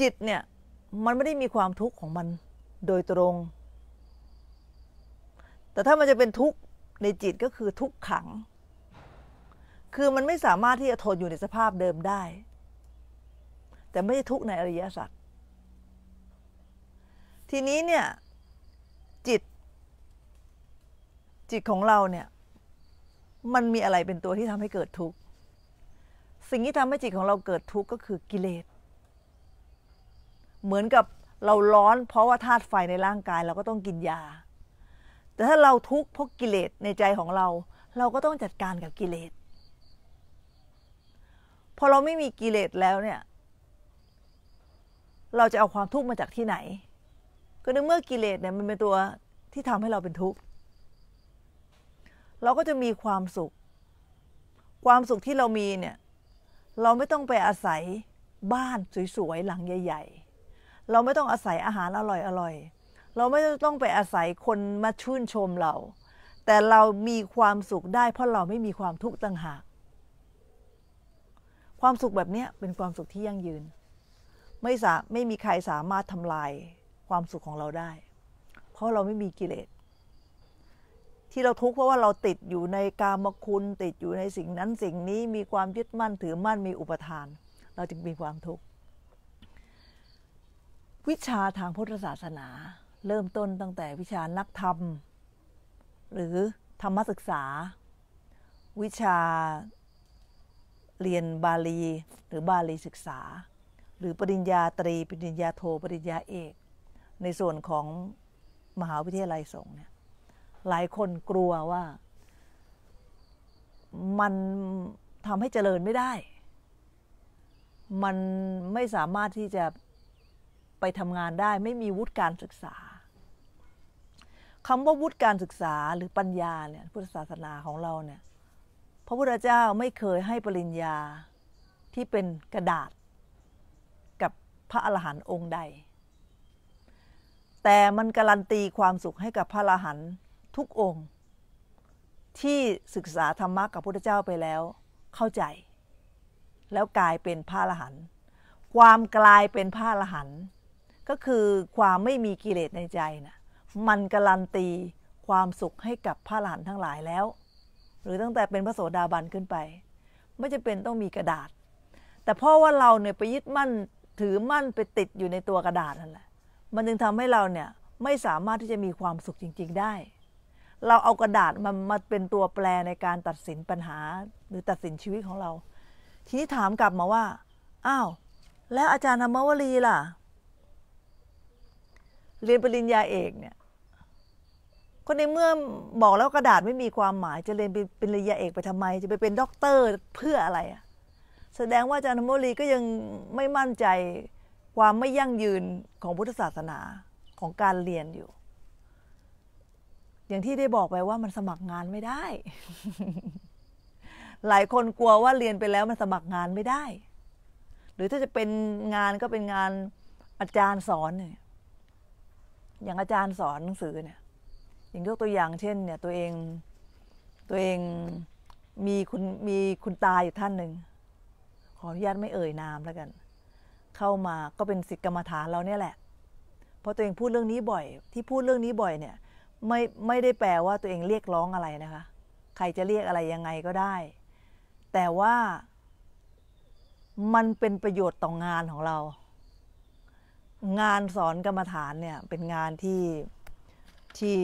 Speaker 1: จิตเนี่ยมันไม่ได้มีความทุกข์ของมันโดยตรง แต่ถ้ามันจะเป็นทุกข์ ในจิตก็คือทุกขัง คือมันไม่สามารถที่จะทนอยู่ในสภาพเดิมได้แต่ไม่ได้ทุกในอริยสัจ ทีนี้เนี่ย จิต จิตของเราเนี่ย มันมีอะไรเป็นตัวที่ทำให้เกิดทุกข์ สิ่งที่ทำให้จิตของเราเกิดทุกข์ก็คือกิเลส เหมือนกับเราร้อน เพราะว่าธาตุไฟ ในร่างกายเราก็ต้องกินยา แต่ถ้าเราทุกข์เพราะกิเลสในใจของเรา เราก็ต้องจัดการกับกิเลสพอเราไม่มีกิเลสแล้วเนี่ยเราจะเอาความทุกข์มาจากที่ไหน ก็ในเมื่อกิเลสเนี่ยมันเป็นตัวที่ทำให้เราเป็นทุกข์ เราก็จะมีความสุข ความสุขที่เรามีเนี่ย เราไม่ต้องไปอาศัยบ้านสวยๆหลังใหญ่ ๆ เราไม่ต้องอาศัยอาหารอร่อยๆ เราไม่ต้องไปอาศัยคนมาชื่นชมเรา แต่เรามีความสุขได้ เพราะเราไม่มีความทุกข์ต่างหาก ความสุขแบบนี้เป็นความสุขที่ยั่งยืนไม่สาไม่มีใครสามารถทำลายความสุขของเราได้ เพราะเราไม่มีกิเลสที่เราทุกข์เพราะว่าเราติดอยู่ในกามคุณติดอยู่ในสิ่งนั้นสิ่งนี้มีความยึดมั่นถือมั่นมีอุปทาน เราจึงมีความทุกข์วิชาทางพุทธศาสนาเริ่มต้นตั้งแต่วิชานักธรรม หรือธรรมศึกษา วิชา เรียนบาลีหรือบาลีศึกษารือปริญญาตรี ปริญญาโทรปริญญาเอก ในส่วนของมหาวิทยาลัยสงฆ์เนี่ยหลายคนกลัวว่า มันทำให้เจริญไม่ได้ มันไม่สามารถที่จะไปทำงานได้ไม่มีวุฒิการศึกษาคำว่าวุฒิการศึกษาหรือปัญญาเนี่ยพุทธศาสนาของเราเนี่ยพระพุทธเจ้าไม่เคยให้ปริญญาที่เป็นกระดาษพระอรหันต์องค์ใด แต่มันการันตีความสุขให้กับพระอรหันต์ทุกองค์ ที่ศึกษาธรรมะกับพระพุทธเจ้าไปแล้วเข้าใจ แล้วกลายเป็นพระอรหันต์ความกลายเป็นพระอรหันต์ก็คือความไม่มีกิเลสในใจนะมันการันตีความสุขให้กับพระอรหันต์ทั้งหลายแล้ว หรือตั้งแต่เป็นพระโสดาบันขึ้นไป ไม่จะเป็นต้องมีกระดาษ แต่เพราะว่าเราเนี่ยไปยึดมั่นถือมั่นไปติดอยู่ในตัวกระดาษนั่นแหละ มันจึงทำให้เราเนี่ยไม่สามารถที่จะมีความสุขจริง ๆได้ เราเอากระดาษมามาเป็นตัวแปรในการตัดสินปัญหาหรือตัดสินชีวิตของเรา ทีนี้ถามกลับมาว่า อ้าว แล้วอาจารย์ธรรมวลีล่ะ เรียนปริญญาเอกเนี่ยก็ในเมื่อบอกแล้วกระดาษไม่มีความหมายจะเรียนเป็นปริญญาเอกไปทำไม จะไปเป็นด็อกเตอร์เพื่ออะไรอะแสดงว่าจารย์มลีก็ยังไม่มั่นใจความไม่ยั่งยืนของพุทธศาสนาของการเรียนอยู่ อย่างที่ได้บอกไปว่ามันสมัครงานไม่ได้ หลายคน กลัวว่าเรียนไปแล้วมันสมัครงานไม่ได้ หรือถ้าจะเป็นงานก็เป็นงานอาจารย์สอนเนี่ยอย่างอาจารย์สอนหนังสือเนี่ย อย่างยกตัวอย่างเช่นเนี่ยตัวเอง ตัวเองมีคุณมีคุณตาอยู่ท่านหนึ่งขออนุญาตไม่เอ่ยนามแล้วกัน เข้ามาก็เป็นสิทธิกรรมฐานเราเนี่ยแหละ เพราะตัวเองพูดเรื่องนี้บ่อย ที่พูดเรื่องนี้บ่อย เนี่ย ไม่ไม่ได้แปลว่าตัวเองเรียกร้องอะไรนะคะ ใครจะเรียกอะไรยังไงก็ได้ แต่ว่ามันเป็นประโยชน์ต่องงานของเรา งานสอนกรรมฐานเนี่ย เป็นงานที่ที่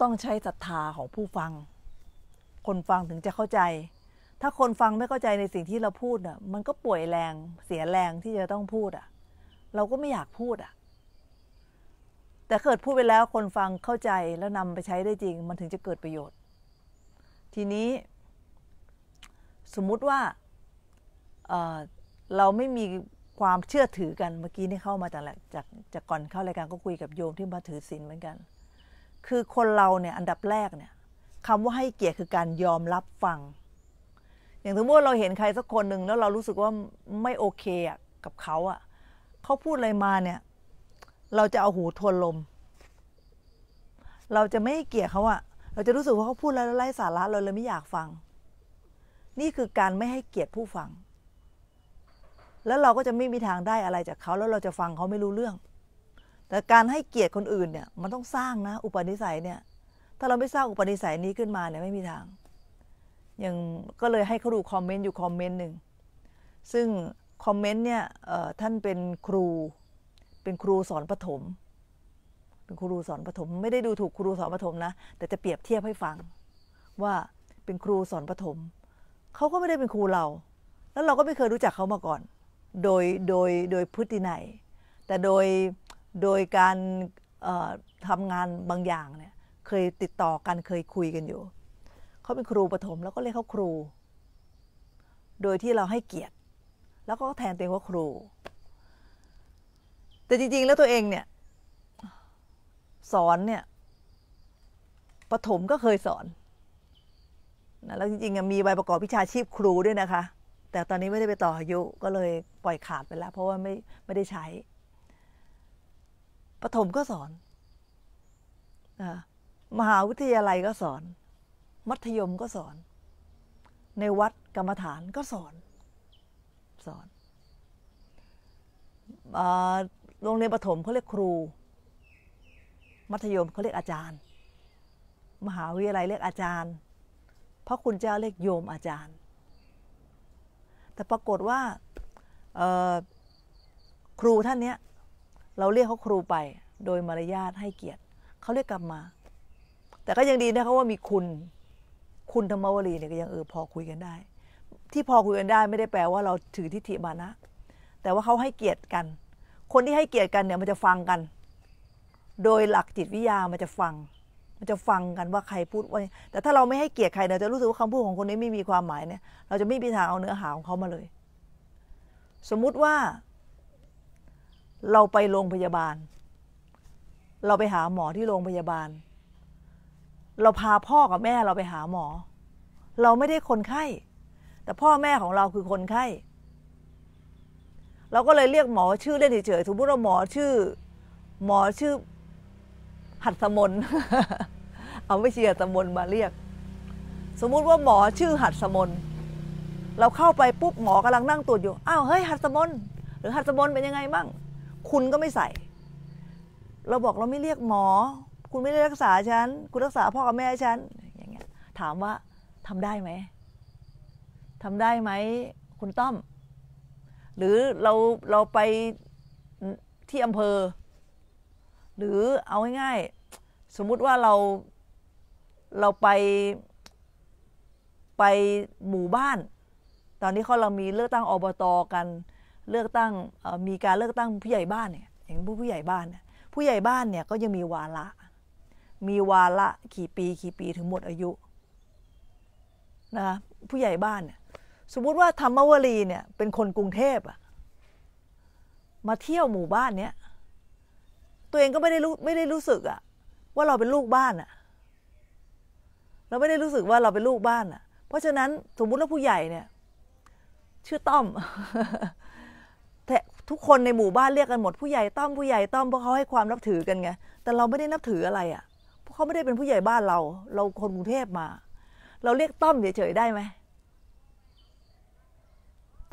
Speaker 1: ต้องใช้ศรัทธาของผู้ฟัง คนฟังถึงจะเข้าใจถ้าคนฟังไม่เข้าใจในสิ่งที่เราพูดน่ะมันก็ป่วยแรงเสียแรงที่จะต้องพูดอ่ะ เราก็ไม่อยากพูดอ่ะ แต่เกิดพูดไปแล้ว คนฟังเข้าใจแล้วนำไปใช้ได้จริง มันถึงจะเกิดประโยชน์ ทีนี้ สมมุติว่าเเราไม่มีความเชื่อถือกันเมื่อกี้นี่เข้ามาจากจากจากก่อนเข้ารายการก็คุยกับโยมที่มาถือศีลเหมือนกัน คือคนเราเนี่ย อันดับแรกเนี่ยคำว่าให้เกียรติคือการยอมรับฟังอย่างสมมติเราเห็นใครสักคนหนึ่งแล้วเรารู้สึกว่าไม่โอเคอะกับเขาอ่ะเขาพูดอะไรมาเนี่ย เราจะเอาหูทวนลม เราจะไม่เกลียดเขาอ่ะเราจะรู้สึกว่าเขาพูดอะไรไร้สาระเราเลยไม่อยากฟัง นี่คือการไม่ให้เกียรติผู้ฟัง แล้วเราก็จะไม่มีทางได้อะไรจากเขา แล้วเราจะฟังเขาไม่รู้เรื่อง แต่การให้เกียรติคนอื่นเนี่ย มันต้องสร้างนะ อุปนิสัยเนี่ย ถ้าเราไม่สร้างอุปนิสัยนี้ขึ้นมาเนี่ยไม่มีทางยังก็เลยให้เขาดูคอมเมนต์อยู่คอมเมนต์หนึ่ง ซึ่งคอมเมนต์เนี่ยท่านเป็นครู เป็นครูสอนประถมเป็นครูสอนประถมไม่ได้ดูถูกครูสอนประถมนะ แต่จะเปรียบเทียบให้ฟัง ว่าเป็นครูสอนประถมเขาก็ไม่ได้เป็นครูเรา แล้วเราก็ไม่เคยรู้จักเขามาก่อน โดย โดย โดยพฤติไนแต่โดย โดยการทำงานบางอย่างเนี่ยเคยติดต่อกันเคยคุยกันอยู่เขาเป็นครูปถมแล้วก็เรียกเขาครู โดยที่เราให้เกียรติแล้วก็แทนตัวเองว่าครู แต่จริงๆแล้วตัวเองเนี่ย สอนเนี่ยปถมก็เคยสอนนะแล้วจริงๆมีใบประกอบวิชาชีพครูด้วยนะคะ แต่ตอนนี้ไม่ได้ไปต่ออายุ ก็เลยปล่อยขาดไปแล้ว เพราะว่าไม่ไม่ได้ใช้ปถมก็สอน มหาวิทยาลัยก็สอนมัธยมก็สอน ในวัดกรรมฐานก็สอน สอนโรงเรียนประถมเขาเรียกครู มัธยมเขาเรียกอาจารย์ มหาวิทยาลัยเรียกอาจารย์พระคุณเจ้าเรียกโยมอาจารย์ แต่ปรากฏว่าครูท่านเนี้ย เราเรียกเขาครูไป โดยมารยาทให้เกียรติ เขาเรียกกลับมา แต่ก็ยังดีนะเขาว่ามีคุณคุณธรรมวรีเนี่ยก็ยังเออพอคุยกันได้ ที่พอคุยกันได้ไม่ได้แปลว่าเราถือทิฏฐิมานะ แต่ว่าเขาให้เกียรติกัน คนที่ให้เกียรติกันเนี่ยมันจะฟังกัน โดยหลักจิตวิทยามันจะฟัง มันจะฟังกันว่าใครพูดว่าแต่ถ้าเราไม่ให้เกียรติใครเราจะรู้สึกว่าคำพูดของคนนี้ไม่มีความหมายเนี่ย เราจะไม่มีทางเอาเนื้อหาของเขามาเลย สมมุติว่า เราไปโรงพยาบาล เราไปหาหมอที่โรงพยาบาลเราพาพ่อกับแม่เราไปหาหมอ เราไม่ได้คนไข้ แต่พ่อแม่ของเราคือคนไข้ เราก็เลยเรียกหมอชื่อเล่นเฉยๆ สมมติว่าหมอชื่อ หมอชื่อ หัดสมน เอาไม่เชียร์สมนมาเรียก สมมุติว่าหมอชื่อหัดสมนเราเข้าไปปุ๊บหมอกำลังนั่งตรวจอยู่ อ้าวเฮ้ยหัดสมนหรือหัดสมนเป็นยังไงบ้าง คุณก็ไม่ใส่ เราบอกเราไม่เรียกหมอคุณไม่ได้รักษาฉัน คุณรักษาพ่อกับแม่ฉัน อย่างเงี้ย ถามว่าทำได้ไหมทำได้ไหม คุณต้อมหรือเราเราไปที่อำเภอ หรือเอาง่ายๆ สมมุติว่าเราเราไปไปหมู่บ้าน ตอนนี้เขาเรามีเลือกตั้งอบตอกัน เลือกตั้งมีการเลือกตั้งผู้ใหญ่บ้านเนี่ย อย่างผู้ผู้ใหญ่บ้านเนี่ยผู้ใหญ่บ้านเนี่ยก็ยังมีวาระมีวาระกี่ปีกี่ปีถึงหมดอายุนะผู้ใหญ่บ้านเนี่ย สมมุติว่าธรรมวลีเนี่ย เป็นคนกรุงเทพอะมาเที่ยวหมู่บ้านเนี้ยตัวเองก็ไม่ได้รู้ไม่ได้รู้สึกอะว่าเราเป็นลูกบ้านอะเราไม่ได้รู้สึกว่าเราเป็นลูกบ้านอะเพราะฉะนั้นสมมุติว่าผู้ใหญ่เนี่ยชื่อต้อม แต่ทุกคนในหมู่บ้านเรียกกันหมดผู้ใหญ่ต้อมผู้ใหญ่ต้อมเพราะเขาให้ความนับถือกันไงแต่เราไม่ได้นับถืออะไรอะเขาไม่ได้เป็นผู้ใหญ่บ้านเรา เราคนกรุงเทพมา เราเรียกต้อมเฉยๆได้ไหม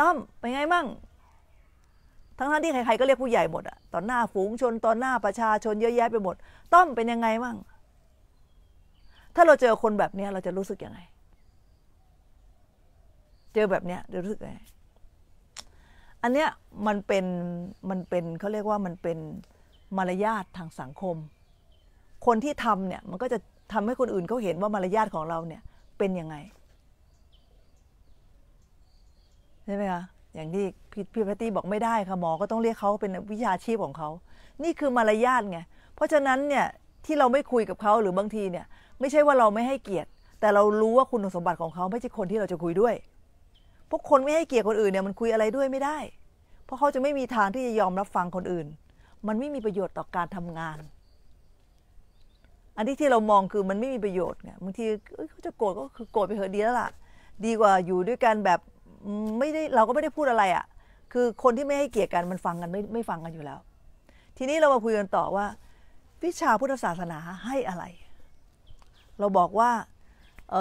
Speaker 1: ต้อมเป็นไงมั่ง ทั้งท่านที่ใคร ๆ ก็เรียกผู้ใหญ่หมดอะตอนหน้าฝูงชนตอนหน้าประชาชนเยอะแยะไปหมด ต้อมเป็นยังไงมั่งถ้าเราเจอคนแบบนี้เราจะรู้สึกยังไง เจอแบบเนี้ยจะรู้สึกยังไง อันเนี้ยมันเป็นมันเป็น เขาเรียกว่ามันเป็นมารยาททางสังคมคนที่ทำเนี่ยมันก็จะทำให้คนอื่นเขาเห็นว่ามารยาทของเราเนี่ย เป็นยังไงใช่ไหมคะอย่างที่พี่พีพัตตี้บอกไม่ได้ค่ะหมอก็ต้องเรียกเขาเป็นวิชาชีพของเขานี่คือมารยาทไง เพราะฉะนั้นเนี่ยที่เราไม่คุยกับเขาหรือบางทีเนี่ย ไม่ใช่ว่าเราไม่ให้เกียรติ แต่เรารู้ว่าคุณสมบัติของเขาไม่ใช่คนที่เราจะคุยด้วย พวกคนไม่ให้เกียรติคนอื่นเนี่ยมันคุยอะไรด้วยไม่ได้ เพราะเขาจะไม่มีทางที่จะยอมรับฟังคนอื่น มันไม่มีประโยชน์ต่อการทำงานอันที่ที่เรามองคือมันไม่มีประโยชน์ไงบางทีเขาจะโกรธก็คือโกรธไปเถอะดีแล้วล่ะดีกว่าอยู่ด้วยกันแบบไม่ได้เราก็ไม่ได้พูดอะไรอะ่ะคือคนที่ไม่ให้เกียรติกันมันฟังกันไม่ไม่ฟังกันอยู่แล้ว ทีนี้เรามาคุยกันต่อว่าวิชาพุทธศาสนาให้อะไร เราบอกว่าเ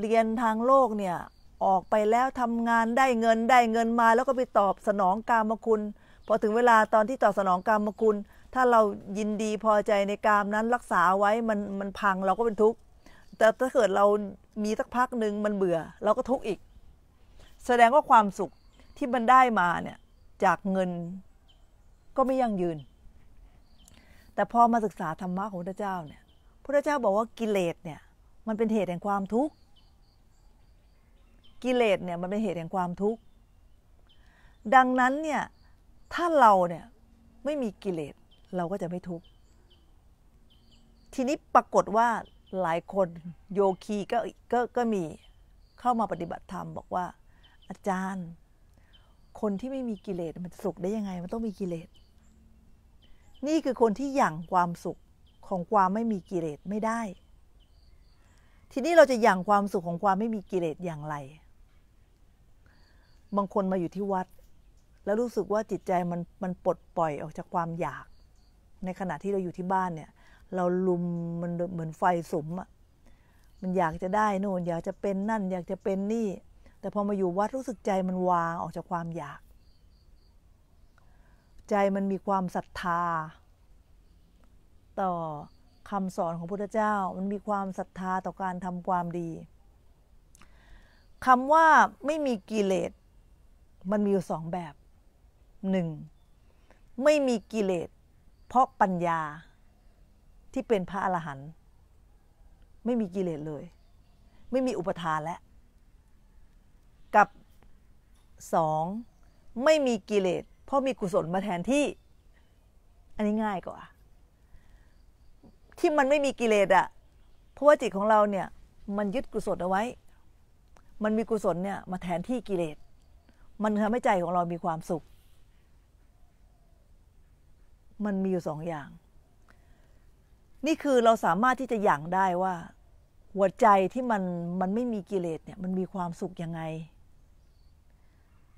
Speaker 1: เรียนทางโลกเนี่ยออกไปแล้วทำงานได้เงินได้เงินมา แล้วก็ไปตอบสนองกรรมคุณพอถึงเวลาตอนที่ตอบสนองกรรมคุณถ้าเรายินดีพอใจในกามนั้นรักษาไว้มันมันพังเราก็เป็นทุกข์แต่ถ้าเกิดเรามีสักพักหนึ่งมันเบื่อเราก็ทุกข์อีก แสดงว่าความสุขที่มันได้มาเนี่ยจากเงินก็ไม่ยั่งยืน แต่พอมาศึกษาธรรมะของพระเจ้าเนี่ยพระเจ้าบอกว่ากิเลสเนี่ย มันเป็นเหตุแห่งความทุกข์กิเลสเนี่ยมันเป็นเหตุแห่งความทุกข์ดังนั้นเนี่ย ถ้าเราเนี่ยไม่มีกิเลสเราก็จะไม่ทุกข์ ทีนี้ปรากฏว่าหลายคนโยคีก็กก็มีเข้ามาปฏิบัติธรรม บอกว่า อาจารย์ คนที่ไม่มีกิเลสมันสุขได้ยังไง มันต้องมีกิเลส นี่คือคนที่หยั่งความสุขของความไม่มีกิเลสไม่ได้ ทีนี้เราจะหยั่งความสุขของความไม่มีกิเลสอย่างไร บางคนมาอยู่ที่วัด แล้วรู้สึกว่าจิตใจมันมันปลดปล่อยออกจากความอยากในขณะที่เราอยู่ที่บ้านเนี่ย เราลุมมันเหมือนไฟสมอะมันอยากจะได้นู่นอยากจะเป็นนั่นอยากจะเป็นนี่ แต่พอมาอยู่วัดรู้สึกใจมันวางออกจากความอยาก ใจมันมีความศรัทธา ต่อคำสอนของพระพุทธเจ้า มันมีความศรัทธาต่อการทำความดีคำว่าไม่มีกิเลสมันมีอยู่สองแบบหนึ่ง ไม่มีกิเลสเพราะปัญญาที่เป็นพระอรหันต์ไม่มีกิเลสเลย ไม่มีอุปทานแล้วกับสองไม่มีกิเลสเพราะมีกุศลมาแทนที่ อันนี้ง่ายกว่าที่มันไม่มีกิเลสอะเพราะว่าจิตของเราเนี่ย มันยึดกุศลเอาไว้ มันมีกุศลเนี่ยมาแทนที่กิเลสมันทำให้ใจของเรา มีความสุขมันมีอยู่สองอย่าง นี่คือเราสามารถที่จะหยั่งได้ว่า หัวใจที่มันมันไม่มีกิเลสเนี่ย มันมีความสุขยังไง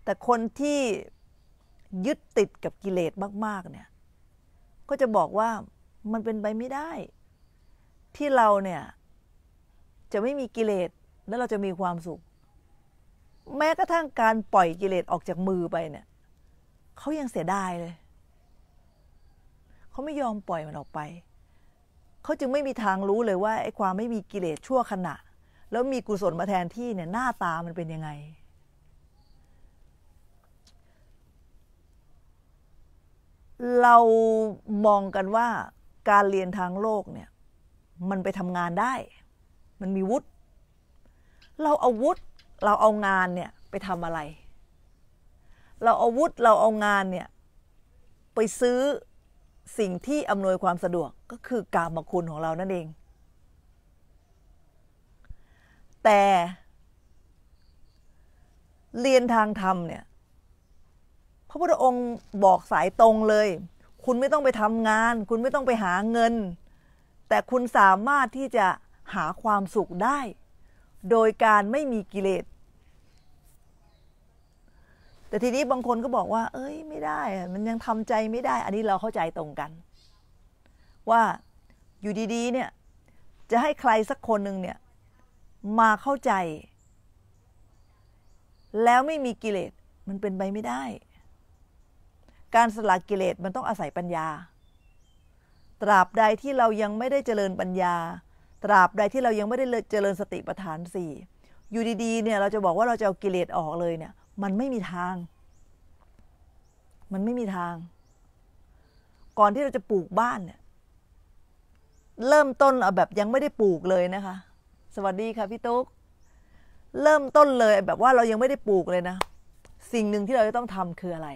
Speaker 1: แต่คนที่ยึดติดกับกิเลสมากๆเนี่ย ก็จะบอกว่ามันเป็นไปไม่ได้ ที่เราเนี่ย จะไม่มีกิเลสแล้วเราจะมีความสุข แม้กระทั่งการปล่อยกิเลสออกจากมือไปเนี่ยเขายังเสียดายเลยเขาไม่ยอมปล่อยมันออกไป เขาจึงไม่มีทางรู้เลยว่าไอ้ความไม่มีกิเลสชั่วขณะ แล้วมีกุศลมาแทนที่เนี่ยหน้าตามันเป็นยังไง เรามองกันว่าการเรียนทางโลกเนี่ย มันไปทำงานได้ มันมีวุฒิเราเอาวุฒิเราเอางานเนี่ยไปทำอะไร เราเอาวุฒิเราเอางานเนี่ยไปซื้อสิ่งที่อำนวยความสะดวกก็คือกามคุณของเรานั่นเอง แต่เรียนทางธรรมเนี่ย พระพุทธองค์บอกสายตรงเลย คุณไม่ต้องไปทำงานคุณไม่ต้องไปหาเงิน แต่คุณสามารถที่จะหาความสุขได้ โดยการไม่มีกิเลสแต่ทีนี้บางคนก็บอกว่า เอ้ยไม่ได้มันยังทำใจไม่ได้ อันนี้เราเข้าใจตรงกัน ว่าอยู่ดีๆเนี่ยจะให้ใครสักคนหนึ่งเนี่ยมาเข้าใจ แล้วไม่มีกิเลสมันเป็นไปไม่ได้ การสละกิเลสมันต้องอาศัยปัญญา ตราบใดที่เรายังไม่ได้เจริญปัญญา ตราบใดที่เรายังไม่ได้เจริญสติปัฏฐานสี่อยู่ดีๆเนี่ยเราจะบอกว่าเราจะเอากิเลสออกเลยเนี่ยมันไม่มีทาง มันไม่มีทาง ก่อนที่เราจะปลูกบ้านเนี่ย เริ่มต้นเอาแบบยังไม่ได้ปลูกเลยนะคะ สวัสดีค่ะพี่ตุ๊ก เริ่มต้นเลยแบบว่าเรายังไม่ได้ปลูกเลยนะ สิ่งหนึ่งที่เราจะต้องทำคืออะไร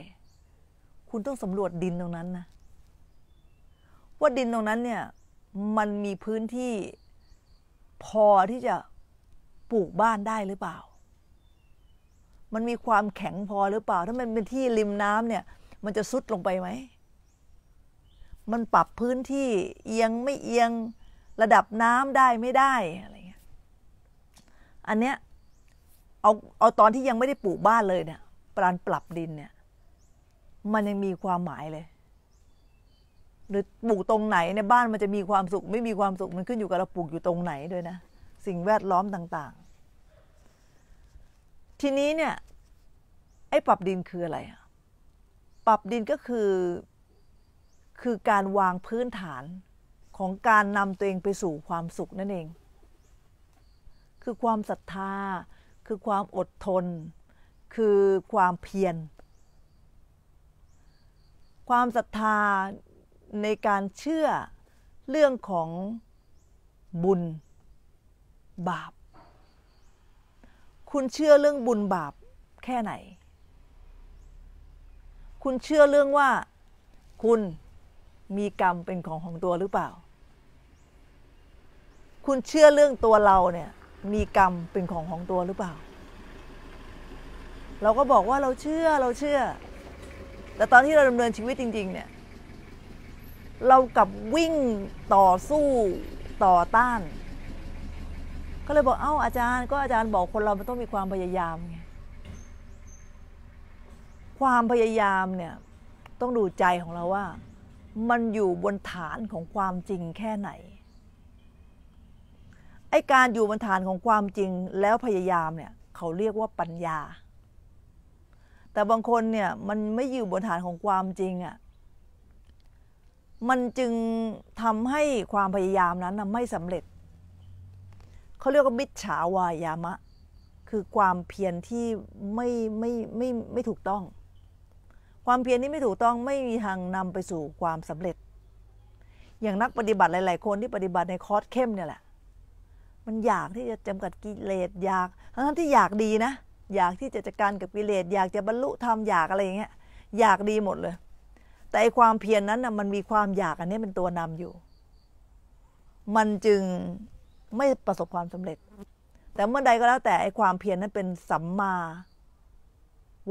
Speaker 1: คุณต้องสำรวจดินตรงนั้นนะ ว่าดินตรงนั้นเนี่ย มันมีพื้นที่พอที่จะปลูกบ้านได้หรือเปล่ามันมีความแข็งพอหรือเปล่า ถ้ามันเป็นที่ริมน้ำเนี่ย มันจะซุดลงไปไหม มันปรับพื้นที่เอียงไม่เอียงระดับน้ำได้ไม่ได้อะไรเงี้ยอันเนี้ยเอาเอาตอนที่ยังไม่ได้ปลูกบ้านเลยเนี่ยการปรับดินเนี่ย มันยังมีความหมายเลย หรือปลูกตรงไหนในบ้านมันจะมีความสุข ไม่มีความสุขมันขึ้นอยู่กับเราปลูกอยู่ตรงไหนด้วยนะ สิ่งแวดล้อมต่างทีนี้เนี่ย ไอ้ปรับดินคืออะไร ปรับดินก็คือคือการวางพื้นฐานของการนำตัวเองไปสู่ความสุขนั่นเอง คือความศรัทธา คือความอดทน คือความเพียร ความศรัทธาในการเชื่อเรื่องของบุญบาปคุณเชื่อเรื่องบุญบาปแค่ไหน คุณเชื่อเรื่องว่าคุณมีกรรมเป็นของของตัวหรือเปล่า คุณเชื่อเรื่องตัวเราเนี่ยมีกรรมเป็นของของตัวหรือเปล่า เราก็บอกว่าเราเชื่อเราเชื่อ แต่ตอนที่เราดำเนินชีวิตจริง ๆ เนี่ยเรากับวิ่งต่อสู้ต่อต้านก็เลยบอกเอ้าอาจารย์ก็อาจารย์บอกคนเรามันต้องมีความพยายามไงความพยายามเนี่ยต้องดูใจของเราว่า มันอยู่บนฐานของความจริงแค่ไหนไอการอยู่บนฐานของความจริงแล้วพยายามเนี่ยเขาเรียกว่าปัญญา แต่บางคนเนี่ยมันไม่อยู่บนฐานของความจริงอะ่ะมันจึงทำให้ความพยายามนั้นไม่สำเร็จเขาเรียกว่ามิจฉาวายามะ คือความเพียรที่ไม่ไม่ไม่ไม่ถูกต้อง ความเพียรที่ไม่ถูกต้องไม่มีทางนำไปสู่ความสำเร็จ อย่างนักปฏิบัติหลาย ๆ คนที่ปฏิบัติในคอร์สเข้มเนี่ยแหละมันอยากที่จะจำกัดกิเลสอยาก ทั้งที่ อยากดีนะอยากที่จะจัดการกับกิเลสอยากจะบรรลุธรรมอยากอะไรอย่างเงี้ยอยากดีหมดเลย แต่ความเพียรนนั้นนะมันมีความอยากอันนี้เป็นตัวนำอยู่ มันจึงไม่ประสบความสำเร็จ แต่เมื่อใดก็แล้วแต่ไอ้ความเพียรนั้นเป็นสัมมา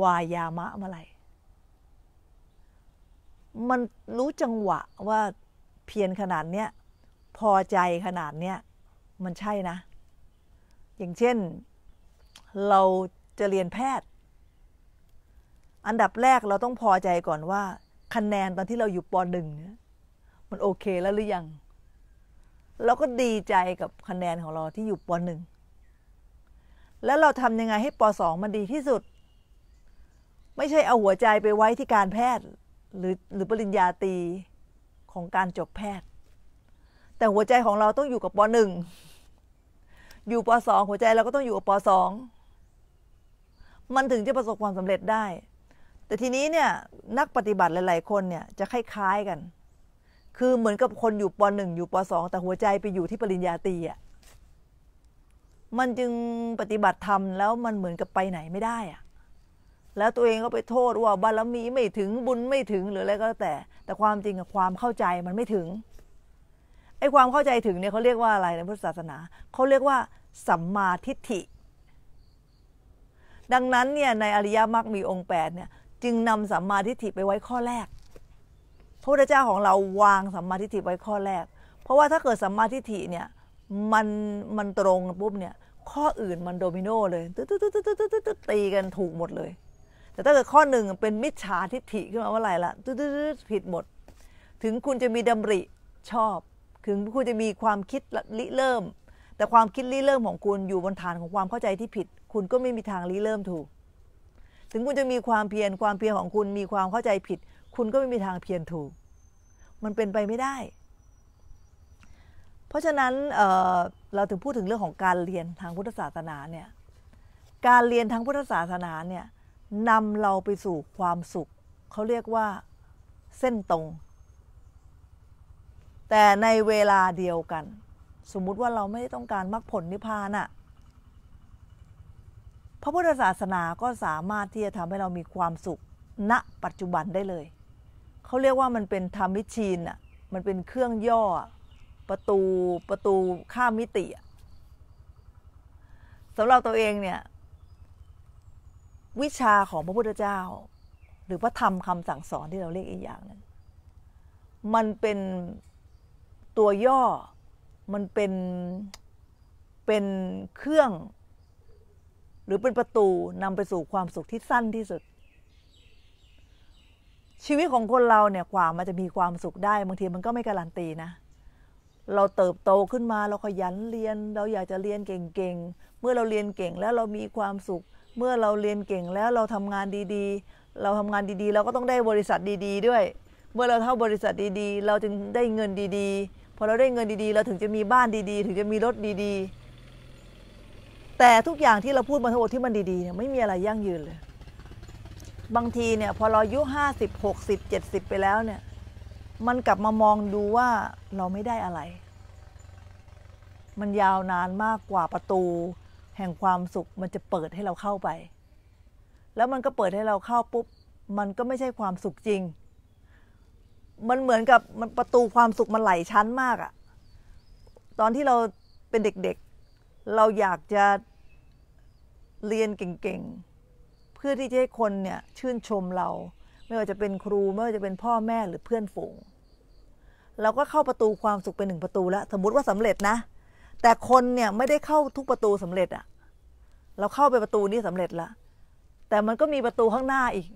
Speaker 1: วายามะเมื่อไร มันรู้จังหวะว่าเพียรขนาดเนี้ยพอใจขนาดเนี้ยมันใช่นะ อย่างเช่น เราจะเรียนแพทย์ อันดับแรกเราต้องพอใจก่อนว่า คะแนนตอนที่เราอยู่ปหเนี่ยมันโอเคแล้วหรือยังเราก็ดีใจกับคะแนนของเราที่อยู่ปหนึ่ง แล้วเราทำยังไงให้ปสองมันดีที่สุด ไม่ใช่เอาหัวใจไปไว้ที่การแพทย์หรือหรือปริญญาตรีของการจบแพทย์ แต่หัวใจของเราต้องอยู่กับปหนึ่ง อยู่ปสองหัวใจเราก็ต้องอยู่กับปสอง มันถึงจะประสบความสำเร็จได้ แต่ทีนี้เนี่ยนักปฏิบัติหลาย ๆคนเนี่ยจะคล้ายๆกันคือเหมือนกับคนอยู่ปหนึ่งอยู่ปสองแต่หัวใจไปอยู่ที่ปริญญาตรีอ่ะมันจึงปฏิบัติธรรมแล้วมันเหมือนกับไปไหนไม่ได้อ่ะแล้วตัวเองก็ไปโทษว่าบารมีไม่ถึงบุญไม่ถึงหรืออะไรก็แล้วแต่ แต่ความจริงกับความเข้าใจมันไม่ถึงไอ้ความเข้าใจถึงเนี่ยเขาเรียกว่าอะไรในพุทธศาสนาเขาเรียกว่าสัมมาทิฏฐิดังนั้นเนี่ยในอริยมรรคมีองค์แปดเนี่ย จึงนำสัมมาทิฏฐิไปไว้ข้อแรกพระพุทธเจ้าของเราวางสัมมาทิฏฐิไว้ข้อแรก เพราะว่าถ้าเกิดสัมมาทิฏฐิเนี่ยมันมันตรงปุ๊บเนี่ยข้ออื่นมันโดมิโนเลยตึ๊ดต๊ตุ๊ต๊ตุ๊ต๊ตีกันถูกหมดเลย แต่ถ้าเกิดข้อหนึ่งเป็นมิจฉาทิฏฐิขึ้นมาว่า่ะไรละตุ๊ตตึ๊ดผิดหมด ถึงคุณจะมีดำริชอบ ถึงคุณจะมีความคิดริเริ่ม แต่ความคิดริเริ่มของคุณอยู่บนฐานของความเข้าใจที่ผิด คุณก็ไม่มีทางริเริ่มถูก ถึงคุณจะมีความเพียรความเพียรของคุณมีความเข้าใจผิดคุณก็ไม่มีทางเพียรถูก มันเป็นไปไม่ได้ เพราะฉะนั้นเเราถึงพูดถึงเรื่องของการเรียนทางพุทธศาสนาเนี่ย การเรียนทางพุทธศาสนาเนี่ยนำเราไปสู่ความสุข เขาเรียกว่าเส้นตรง แต่ในเวลาเดียวกัน สมมุติว่าเราไม่ได้ต้องการมรรคผลนิพพานอะพระพุทธศาสนาก็สามารถที่จะทำให้เรามีความสุข ณปัจจุบันได้เลยเขาเรียกว่ามันเป็นทำมิชีนอ่ะ มันเป็นเครื่องย่อประตูประตูข้ามมิติสำหรับตัวเองเนี่ยวิชาของพระพุทธเจ้า หรือพระธรรมคำสั่งสอนที่เราเรียกอีกอย่างนั้นมันเป็นตัวย่อมันเป็นเป็นเครื่อง หรือเป็นประตูนำไปสู่ความสุขที่สั้นที่สุดชีวิตของคนเราเนี่ยกว่ามันจะมีความสุขได้บางทีมันก็ไม่การันตีนะ เราเติบโตขึ้นมา เราขยันเรียน เราอยากจะเรียนเก่ง ๆ เมื่อเราเรียนเก่งแล้วเรามีความสุข เมื่อเราเรียนเก่งแล้วเราทำงานดีๆ เราทำงานดีๆเราก็ต้องได้บริษัทดี ๆ ด้วย เมื่อเราเท่าบริษัทดีๆ เราจึงได้เงินดีๆพอเราได้เงินดีๆ เราถึงจะมีบ้านดีๆ ถึงจะมีรถดีๆ แต่ทุกอย่างที่เราพูดมาทั้งหมดที่มันดีๆเนี่ยไม่มีอะไรยั่งยืนเลยบางทีเนี่ยพอเราอายุห้าสิบหกสิบเจ็ดสิบไปแล้วเนี่ย มันกลับมามองดูว่าเราไม่ได้อะไร มันยาวนานมากกว่าประตู แห่งความสุขมันจะเปิดให้เราเข้าไป แล้วมันก็เปิดให้เราเข้าปุ๊บ มันก็ไม่ใช่ความสุขจริง มันเหมือนกับมันประตูความสุขมันไหลชั้นมากอะตอนที่เราเป็นเด็กๆ เราอยากจะเรียนเก่งๆพื่อที่จะให้คนเนี่ยชื่นชมเรา ไม่ว่าจะเป็นครูไม่ว่าจะเป็นพ่อแม่หรือเพื่อนฝูง เราก็เข้าประตูความสุขเป็นหนึ่งประตูแล้วสมมติว่าสำเร็จนะแต่คนเนี่ยไม่ได้เข้าทุกประตูสำเร็จอะเราเข้าไปประตูนี้สำเร็จละ แต่มันก็มีประตูข้างหน้าอีก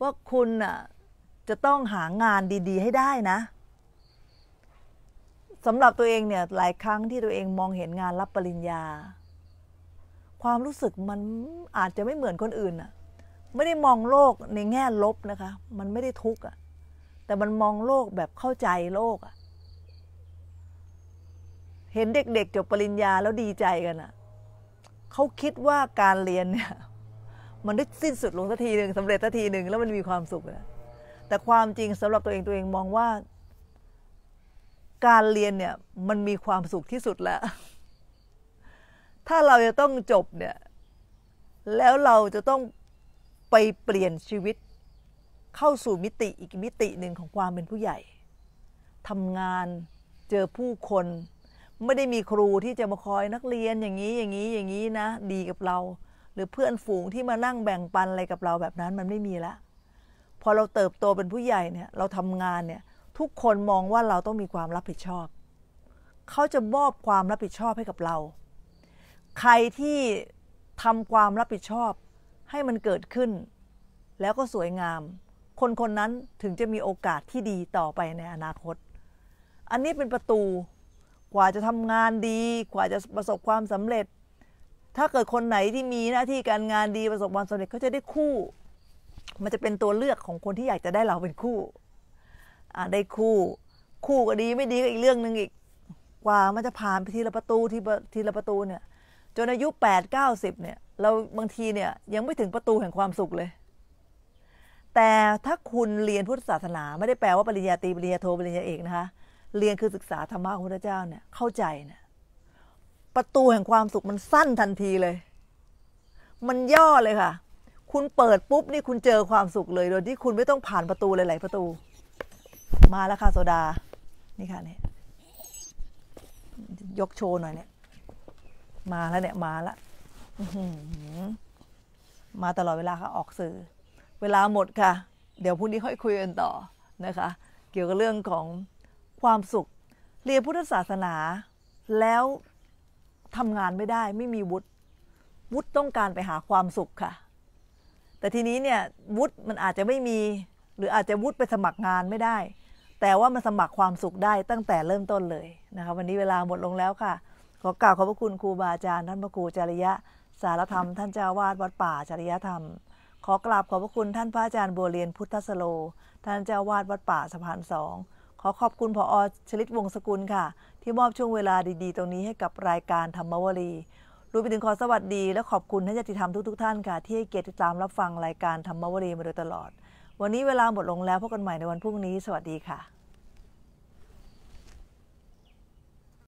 Speaker 1: ว่าคุณอะจะต้องหางานดี ๆให้ได้นะสำหรับตัวเองเนี่ย หลายครั้งที่ตัวเองมองเห็นงานรับปริญญาความรู้สึกมันอาจจะไม่เหมือนคนอื่นน่ะ ไม่ได้มองโลกในแง่ลบนะคะ มันไม่ได้ทุกข์อะแต่มันมองโลกแบบเข้าใจโลกอะเห็นเด็กๆจบปริญญาแล้วดีใจกันอะเขาคิดว่าการเรียนเนี่ย มันได้สิ้นสุดลงสักทีหนึ่งสำเร็จสักทีหนึ่งแล้วมันมีความสุขนะแต่ความจริงสำหรับตัวเองตัวเองมองว่า การเรียนเนี่ย มันมีความสุขที่สุดแล้วถ้าเราจะต้องจบเนี่ย แล้วเราจะต้องไปเปลี่ยนชีวิต เข้าสู่มิติอีกมิติหนึ่งของความเป็นผู้ใหญ่ทำงานเจอผู้คนไม่ได้มีครูที่จะมาคอยนักเรียนอย่างนี้อย่างนี้อย่างนี้นะ ดีกับเรา หรือเพื่อนฝูงที่มานั่งแบ่งปันอะไรกับเราแบบนั้นมันไม่มีละพอเราเติบโตเป็นผู้ใหญ่เนี่ย เราทำงานเนี่ยทุกคนมองว่าเราต้องมีความรับผิดชอบ เขาจะมอบความรับผิดชอบให้กับเราใครที่ทำความรับผิดชอบให้มันเกิดขึ้น แล้วก็สวยงาม คนคนนั้นถึงจะมีโอกาสที่ดีต่อไปในอนาคต อันนี้เป็นประตูกว่าจะทำงานดี กว่าจะประสบความสำเร็จ ถ้าเกิดคนไหนที่มีหน้าที่การงานดีประสบความสำเร็จ เขาจะได้คู่ มันจะเป็นตัวเลือกของคนที่อยากจะได้เราเป็นคู่ได้คู่คู่ก็ดีไม่ดีก็อีกเรื่องหนึ่งอีก กว่ามันจะผ่านไปทีละประตูทีละประตูเนี่ยจนอายุ 8 9 0เนี่ย เราบางทีเนี่ย ยังไม่ถึงประตูแห่งความสุขเลย แต่ถ้าคุณเรียนพุทธศาสนาไม่ได้แปลว่าปริญญาตรีปริญญาโทปริญญาเอกนะคะเรียนคือศึกษาธรรมะของพระเจ้าเนี่ย เข้าใจเนี่ยประตูแห่งความสุขมันสั้นทันทีเลย มันย่อเลยค่ะคุณเปิดปุ๊บนี่คุณเจอความสุขเลย โดยที่คุณไม่ต้องผ่านประตูหลายๆประตู มาแล้วค่ะโซดานี่ค่ะเนี่ยยกโชว์หน่อยเนี่ยมาแล้วเนี่ยมาละมาตลอดเวลาค่ะออกสื่อ เวลาหมดค่ะ เดี๋ยวพรุ่งนี้ค่อยคุยกันต่อนะคะ เกี่ยวกับเรื่องของความสุข เรียนพุทธศาสนาแล้วทำงานไม่ได้ ไม่มีวุฒิวุฒิต้องการไปหาความสุขค่ะ แต่ทีนี้เนี่ยวุฒิมันอาจจะไม่มี หรืออาจจะวุฒิไปสมัครงานไม่ได้ แต่ว่ามันสมัครความสุขได้ตั้งแต่เริ่มต้นเลยนะคะ วันนี้เวลาหมดลงแล้วค่ะขอกล่าวขอบพระคุณครูบาอาจารย์ ท่านพระครูจริยะ สารธรรม ท่านเจ้าวาดวัดป่าจริยธรรมขอกราบขอบพระคุณท่านพระอาจารย์บัวเรียนพุทธสโล ท่านเจ้าวาดวัดป่าสะพานสองขอขอบคุณพออชลิตวงศกุลค่ะ ที่มอบช่วงเวลาดีๆตรงนี้ให้กับรายการธรรมวรีรู้ไปถึงขอสวัสดีและขอบคุณท่านญาติธรรมทุกๆ ท่านค่ะ ที่ให้เกียรติตามรับฟังรายการธรรมวรีมาโดยตลอด วันนี้เวลาหมดลงแล้วพบกันใหม่ในวันพรุ่งนี้สวัสดีค่ะ